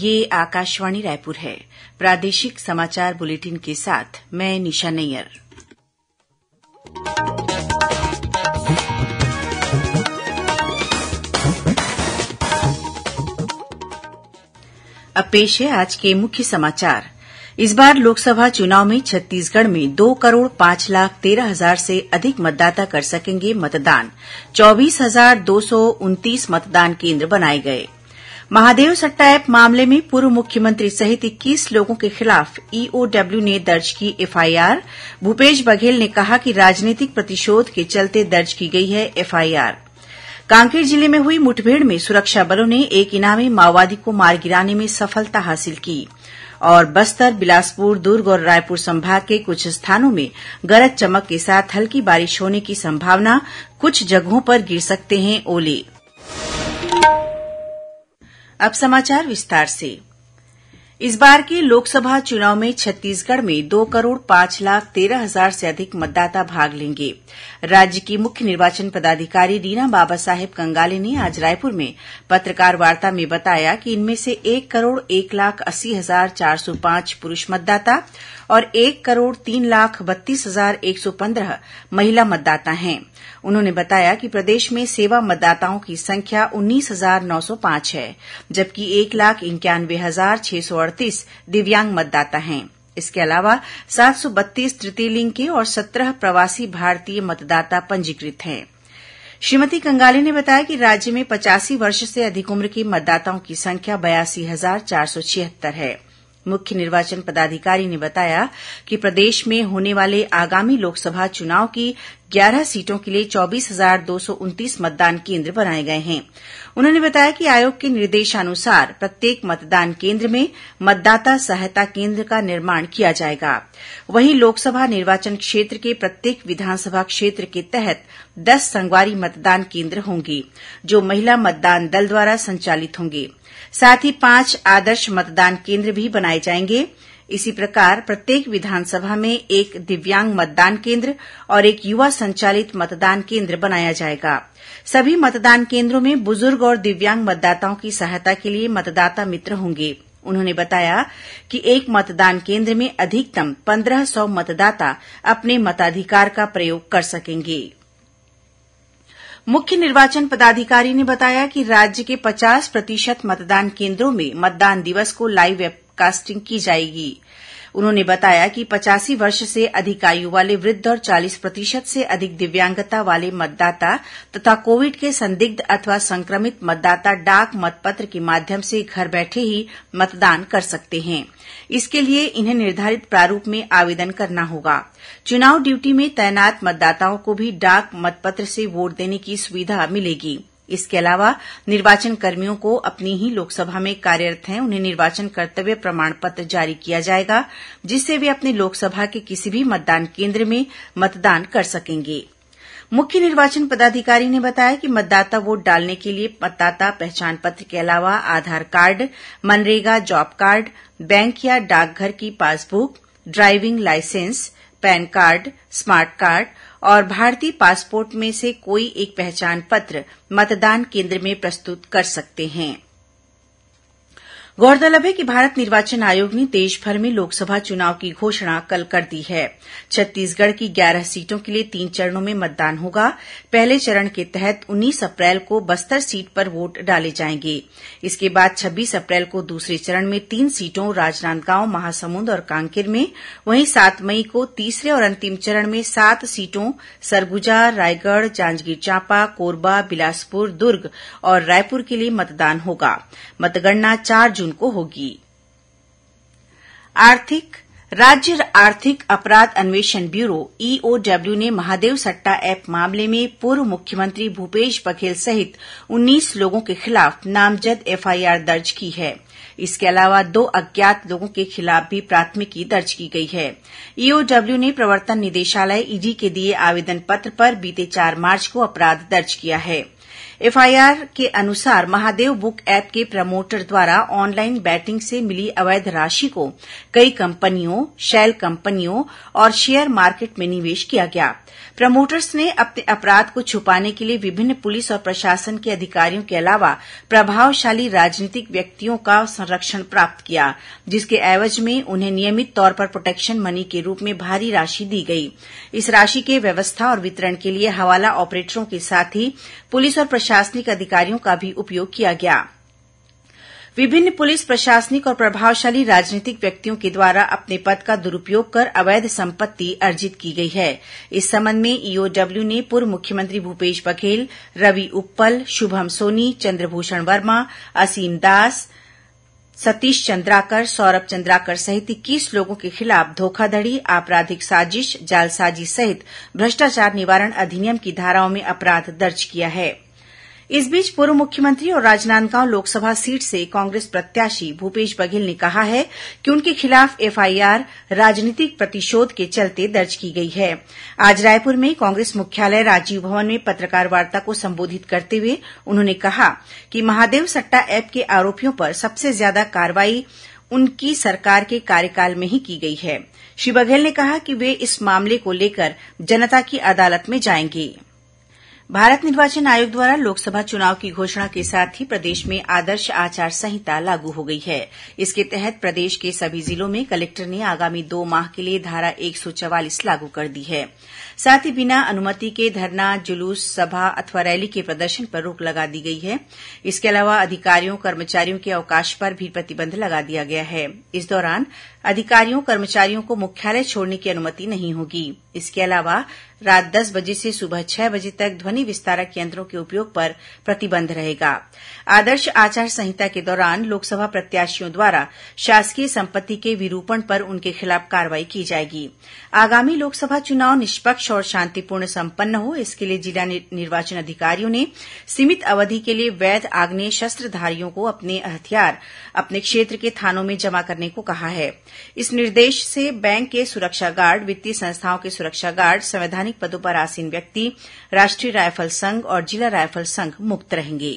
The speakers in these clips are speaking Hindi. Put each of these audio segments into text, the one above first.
ये आकाशवाणी रायपुर है प्रादेशिक समाचार बुलेटिन के साथ मैं निशा नैयर अब पेश है आज के मुख्य समाचार इस बार लोकसभा चुनाव में छत्तीसगढ़ में दो करोड़ पांच लाख तेरह हजार से अधिक मतदाता कर सकेंगे मतदान चौबीस हजार दो सौ उनतीस मतदान केंद्र बनाए गये महादेव सट्टा ऐप मामले में पूर्व मुख्यमंत्री सहित इक्कीस लोगों के खिलाफ ईओडब्ल्यू e ने दर्ज की एफआईआर भूपेश बघेल ने कहा कि राजनीतिक प्रतिशोध के चलते दर्ज की गई है एफआईआर कांकेर जिले में हुई मुठभेड़ में सुरक्षा बलों ने एक इनामी माओवादी को मार गिराने में सफलता हासिल की और बस्तर बिलासपुर दुर्ग और रायपुर संभाग के कुछ स्थानों में गरज चमक के साथ हल्की बारिश होने की संभावना कुछ जगहों पर गिर सकते हैं ओले अब समाचार विस्तार से इस बार के लोकसभा चुनाव में छत्तीसगढ़ में दो करोड़ पांच लाख तेरह हजार से अधिक मतदाता भाग लेंगे राज्य की मुख्य निर्वाचन पदाधिकारी रीना बाबा साहेब कंगाले ने आज रायपुर में पत्रकार वार्ता में बताया कि इनमें से एक करोड़ एक लाख अस्सी हजार चार सौ पांच पुरूष मतदाता और एक करोड़ तीन लाख बत्तीस हजार एक सौ पंद्रह महिला मतदाता हैं उन्होंने बताया कि प्रदेश में सेवा मतदाताओं की संख्या उन्नीस हजार नौ सौ पांच है जबकि एक लाख इंक्यानवे हजार छह सौ अड़तीस दिव्यांग मतदाता हैं इसके अलावा सात सौ बत्तीस तृतीय लिंग के और सत्रह प्रवासी भारतीय मतदाता पंजीकृत हैं श्रीमती कंगाले ने बताया कि राज्य में पचासी वर्ष से अधिक उम्र के मतदाताओं की संख्या बयासी हजार चार सौ छिहत्तर है मुख्य निर्वाचन पदाधिकारी ने बताया कि प्रदेश में होने वाले आगामी लोकसभा चुनाव की ग्यारह सीटों के लिए चौबीस हजार दो सौ उनतीस मतदान केन्द्र बनाए गए हैं उन्होंने बताया कि आयोग के निर्देशानुसार प्रत्येक मतदान केन्द्र में मतदाता सहायता केन्द्र का निर्माण किया जाएगा वहीं लोकसभा निर्वाचन क्षेत्र के प्रत्येक विधानसभा क्षेत्र के तहत दस संगवारी मतदान केन्द्र होंगे जो महिला मतदान दल द्वारा संचालित होंगे साथ ही पांच आदर्श मतदान केन्द्र भी बनाए जाएंगे इसी प्रकार प्रत्येक विधानसभा में एक दिव्यांग मतदान केन्द्र और एक युवा संचालित मतदान केन्द्र बनाया जाएगा सभी मतदान केन्द्रों में बुजुर्ग और दिव्यांग मतदाताओं की सहायता के लिए मतदाता मित्र होंगे उन्होंने बताया कि एक मतदान केन्द्र में अधिकतम 1500 सौ मतदाता अपने मताधिकार का प्रयोग कर सकेंगे मुख्य निर्वाचन पदाधिकारी ने बताया कि राज्य के 50 प्रतिशत मतदान केन्द्रों में मतदान दिवस को लाइव कास्टिंग की जाएगी उन्होंने बताया कि पचासी वर्ष से अधिक आयु वाले वृद्ध और चालीस प्रतिशत से अधिक दिव्यांगता वाले मतदाता तथा कोविड के संदिग्ध अथवा संक्रमित मतदाता डाक मतपत्र के माध्यम से घर बैठे ही मतदान कर सकते हैं इसके लिए इन्हें निर्धारित प्रारूप में आवेदन करना होगा चुनाव ड्यूटी में तैनात मतदाताओं को भी डाक मतपत्र से वोट देने की सुविधा मिलेगी इसके अलावा निर्वाचन कर्मियों को अपनी ही लोकसभा में कार्यरत हैं उन्हें निर्वाचन कर्तव्य प्रमाण पत्र जारी किया जाएगा जिससे वे अपने लोकसभा के किसी भी मतदान केन्द्र में मतदान कर सकेंगे मुख्य निर्वाचन पदाधिकारी ने बताया कि मतदाता वोट डालने के लिए मतदाता पहचान पत्र के अलावा आधार कार्ड मनरेगा जॉब कार्ड बैंक या डाकघर की passbook driving licence PAN card smart card और भारतीय पासपोर्ट में से कोई एक पहचान पत्र मतदान केन्द्र में प्रस्तुत कर सकते हैं गौरतलब है कि भारत निर्वाचन आयोग ने देशभर में लोकसभा चुनाव की घोषणा कल कर दी है छत्तीसगढ़ की ग्यारह सीटों के लिए तीन चरणों में मतदान होगा पहले चरण के तहत उन्नीस अप्रैल को बस्तर सीट पर वोट डाले जाएंगे इसके बाद छब्बीस अप्रैल को दूसरे चरण में तीन सीटों राजनांदगांव महासमुंद और कांकेर में वहीं सात मई को तीसरे और अंतिम चरण में सात सीटों सरगुजा रायगढ़ जांजगीर चांपा कोरबा बिलासपुर दुर्ग और रायपुर के लिए मतदान होगा मतगणना चार जून को होगी आर्थिक राज्य आर्थिक अपराध अन्वेषण ब्यूरो ईओडब्ल्यू e ने महादेव सट्टा ऐप मामले में पूर्व मुख्यमंत्री भूपेश बघेल सहित 19 लोगों के खिलाफ नामजद एफआईआर दर्ज की है इसके अलावा दो अज्ञात लोगों के खिलाफ भी प्राथमिकी दर्ज की गई है ईओडब्ल्यू e ने प्रवर्तन निदेशालय ईडी e के दिए आवेदन पत्र पर बीते चार मार्च को अपराध दर्ज किया हा एफआईआर के अनुसार महादेव बुक ऐप के प्रमोटर द्वारा ऑनलाइन बैटिंग से मिली अवैध राशि को कई कंपनियों शैल कंपनियों और शेयर मार्केट में निवेश किया गया प्रमोटर्स ने अपने अपराध को छुपाने के लिए विभिन्न पुलिस और प्रशासन के अधिकारियों के अलावा प्रभावशाली राजनीतिक व्यक्तियों का संरक्षण प्राप्त किया जिसके एवज में उन्हें नियमित तौर पर प्रोटेक्शन मनी के रूप में भारी राशि दी गई इस राशि के व्यवस्था और वितरण के लिए हवाला ऑपरेटरों के साथ ही पुलिस और प्रशासनिक अधिकारियों का भी उपयोग किया गया विभिन्न पुलिस प्रशासनिक और प्रभावशाली राजनीतिक व्यक्तियों के द्वारा अपने पद का दुरूपयोग कर अवैध संपत्ति अर्जित की गई है इस संबंध में ईओडब्ल्यू e ने पूर्व मुख्यमंत्री भूपेश बघेल रवि उप्पल शुभम सोनी चंद्रभूषण वर्मा असीम दास सतीश चंद्राकर सौरभ चंद्राकर सहित इक्कीस लोगों के खिलाफ धोखाधड़ी आपराधिक साजिश जालसाजी सहित भ्रष्टाचार निवारण अधिनियम की धाराओं में अपराध दर्ज किया है इस बीच पूर्व मुख्यमंत्री और राजनांदगांव लोकसभा सीट से कांग्रेस प्रत्याशी भूपेश बघेल ने कहा है कि उनके खिलाफ एफआईआर राजनीतिक प्रतिशोध के चलते दर्ज की गई है आज रायपुर में कांग्रेस मुख्यालय राजीव भवन में पत्रकारवार्ता को संबोधित करते हुए उन्होंने कहा कि महादेव सट्टा ऐप के आरोपियों पर सबसे ज्यादा कार्रवाई उनकी सरकार के कार्यकाल में ही की गई है श्री बघेल ने कहा कि वे इस मामले को लेकर जनता की अदालत में जाएंगे चुनाव भारत निर्वाचन आयोग द्वारा लोकसभा चुनाव की घोषणा के साथ ही प्रदेश में आदर्श आचार संहिता लागू हो गई है इसके तहत प्रदेश के सभी जिलों में कलेक्टर ने आगामी दो माह के लिए धारा एक सौ चवालीस लागू कर दी है साथ ही बिना अनुमति के धरना जुलूस सभा अथवा रैली के प्रदर्शन पर रोक लगा दी गई है इसके अलावा अधिकारियों कर्मचारियों के अवकाश पर भी प्रतिबंध लगा दिया गया है इस दौरान अधिकारियों कर्मचारियों को मुख्यालय छोड़ने की अनुमति नहीं होगी इसके अलावा रात दस बजे से सुबह छह बजे तक ध्वनि विस्तारक यंत्रों के उपयोग पर प्रतिबंध रहेगा आदर्श आचार संहिता के दौरान लोकसभा प्रत्याशियों द्वारा शासकीय संपत्ति के विरूपण पर उनके खिलाफ कार्रवाई की जाएगी आगामी लोकसभा चुनाव निष्पक्ष और शांतिपूर्ण संपन्न हो इसके लिए जिला निर्वाचन अधिकारियों ने सीमित अवधि के लिए वैध आग्नेय शस्त्रधारियों को अपने हथियार अपने क्षेत्र के थानों में जमा करने को कहा है इस निर्देश से बैंक के सुरक्षा गार्ड वित्तीय संस्थाओं के सुरक्षा गार्ड संवैधानिक पदों पर आसीन व्यक्ति राष्ट्रीय रायफल संघ और जिला रायफल संघ मुक्त रहेंगे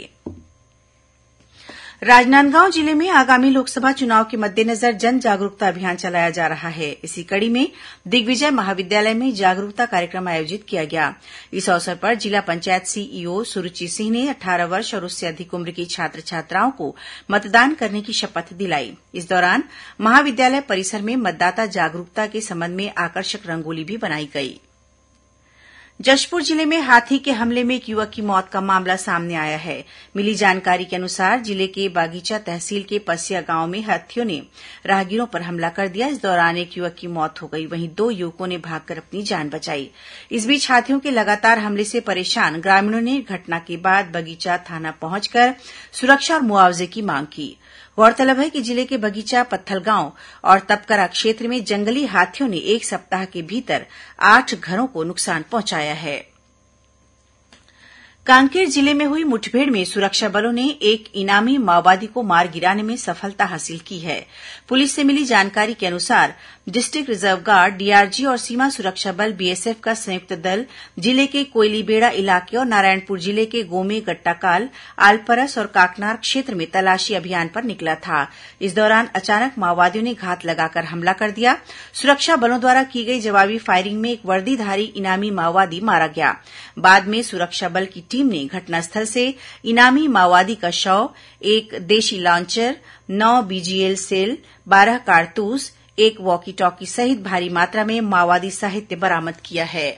राजनांदगांव जिले में आगामी लोकसभा चुनाव के मद्देनजर जन जागरूकता अभियान चलाया जा रहा है इसी कड़ी में दिग्विजय महाविद्यालय में जागरूकता कार्यक्रम आयोजित किया गया इस अवसर पर जिला पंचायत सीईओ सुरुचि सिंह ने अट्ठारह वर्ष और उससे अधिक उम्र की छात्र छात्राओं को मतदान करने की शपथ दिलाई इस दौरान महाविद्यालय परिसर में मतदाता जागरूकता के संबंध में आकर्षक रंगोली भी बनाई गयी जशपुर जिले में हाथी के हमले में एक युवक की मौत का मामला सामने आया है मिली जानकारी के अनुसार जिले के बागीचा तहसील के पसिया गांव में हाथियों ने राहगीरों पर हमला कर दिया इस दौरान एक युवक की मौत हो गई वहीं दो युवकों ने भागकर अपनी जान बचाई इस बीच हाथियों के लगातार हमले से परेशान ग्रामीणों ने घटना के बाद बगीचा थाना पहुंचकर सुरक्षा और मुआवजे की मांग की है गौरतलब है कि जिले के बगीचा पत्थलगांव और तपकरा क्षेत्र में जंगली हाथियों ने एक सप्ताह के भीतर आठ घरों को नुकसान पहुंचाया है कांकेर जिले में हुई मुठभेड़ में सुरक्षा बलों ने एक इनामी माओवादी को मार गिराने में सफलता हासिल की है पुलिस से मिली जानकारी के अनुसार डिस्ट्रिक्ट रिजर्व गार्ड डीआरजी और सीमा सुरक्षा बल बीएसएफ का संयुक्त दल जिले के कोयलीबेड़ा इलाके और नारायणपुर जिले के गोमे गट्टाकाल आलपरस और काकनार क्षेत्र में तलाशी अभियान पर निकला था इस दौरान अचानक माओवादियों ने घात लगाकर हमला कर दिया सुरक्षा बलों द्वारा की गई जवाबी फायरिंग में एक वर्दीधारी इनामी माओवादी मारा गया बाद में सुरक्षा बल की टीम ने घटनास्थल से इनामी माओवादी का शव एक देशी लॉन्चर नौ बीजीएल सेल बारह कारतूस एक वॉकी टॉकी सहित भारी मात्रा में माओवादी साहित्य बरामद किया है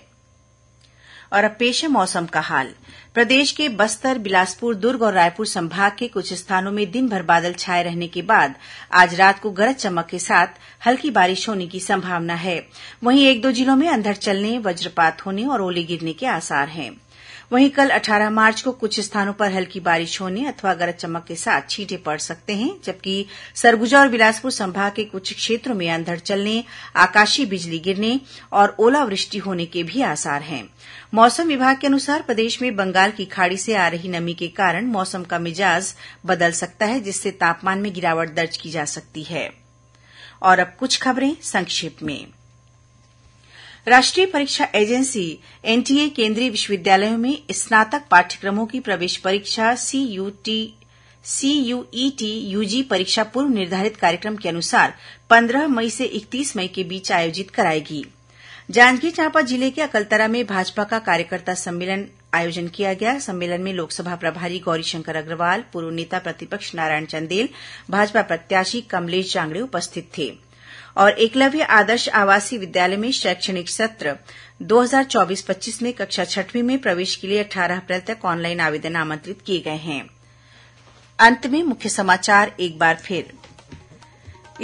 और अब पेश है मौसम का हाल प्रदेश के बस्तर बिलासपुर दुर्ग और रायपुर संभाग के कुछ स्थानों में दिन भर बादल छाए रहने के बाद आज रात को गरज चमक के साथ हल्की बारिश होने की संभावना है वहीं एक दो जिलों में अंधड़ चलने वज्रपात होने और ओले गिरने के आसार हैं वहीं कल अट्ठारह मार्च को कुछ स्थानों पर हल्की बारिश होने अथवा गरज चमक के साथ छींटे पड़ सकते हैं जबकि सरगुजा और बिलासपुर संभाग के कुछ क्षेत्रों में अंधड़ चलने आकाशीय बिजली गिरने और ओलावृष्टि होने के भी आसार हैं मौसम विभाग के अनुसार प्रदेश में बंगाल की खाड़ी से आ रही नमी के कारण मौसम का मिजाज बदल सकता है जिससे तापमान में गिरावट दर्ज की जा सकती है और अब कुछ खबरें संक्षिप्त में राष्ट्रीय परीक्षा एजेंसी एनटीए केंद्रीय विश्वविद्यालयों में स्नातक पाठ्यक्रमों की प्रवेश परीक्षा सीयूईटी यूजी परीक्षा पूर्व निर्धारित कार्यक्रम के अनुसार 15 मई से इकतीस मई के बीच आयोजित कराएगी जांजगीर चांपा जिले के अकलतरा में भाजपा का कार्यकर्ता सम्मेलन आयोजन किया गया सम्मेलन में लोकसभा प्रभारी गौरीशंकर अग्रवाल पूर्व नेता प्रतिपक्ष नारायण चंदेल भाजपा प्रत्याशी कमलेश जांगड़े उपस्थित थे और एकलव्य आदर्श आवासीय विद्यालय में शैक्षणिक सत्र दो हजार चौबीस पच्चीस में कक्षा छठवीं में प्रवेश के लिए अट्ठारह अप्रैल तक ऑनलाइन आवेदन आमंत्रित किए गए हैं अंत में मुख्य समाचार एक बार फिर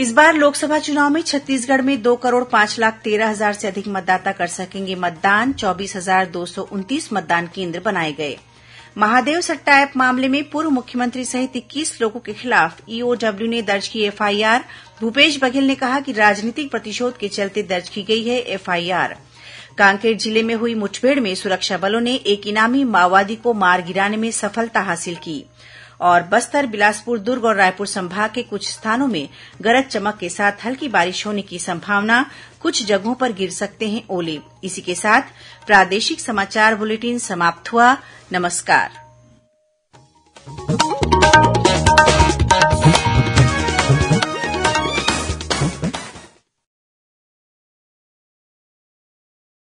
इस बार लोकसभा चुनाव में छत्तीसगढ़ में दो करोड़ पांच लाख तेरह हजार से अधिक मतदाता कर सकेंगे मतदान चौबीस हजार दो सौ उनतीस मतदान केंद्र बनाए गए महादेव सट्टा ऐप मामले में पूर्व मुख्यमंत्री सहित इक्कीस लोगों के खिलाफ ईओडब्ल्यू ने दर्ज की एफआईआर भूपेश बघेल ने कहा कि राजनीतिक प्रतिशोध के चलते दर्ज की गई है एफआईआर कांकेर जिले में हुई मुठभेड़ में सुरक्षा बलों ने एक इनामी माओवादी को मार गिराने में सफलता हासिल की है और बस्तर बिलासपुर दुर्ग और रायपुर संभाग के कुछ स्थानों में गरज चमक के साथ हल्की बारिश होने की संभावना कुछ जगहों पर गिर सकते हैं ओले इसी के साथ प्रादेशिक समाचार बुलेटिन समाप्त हुआ नमस्कार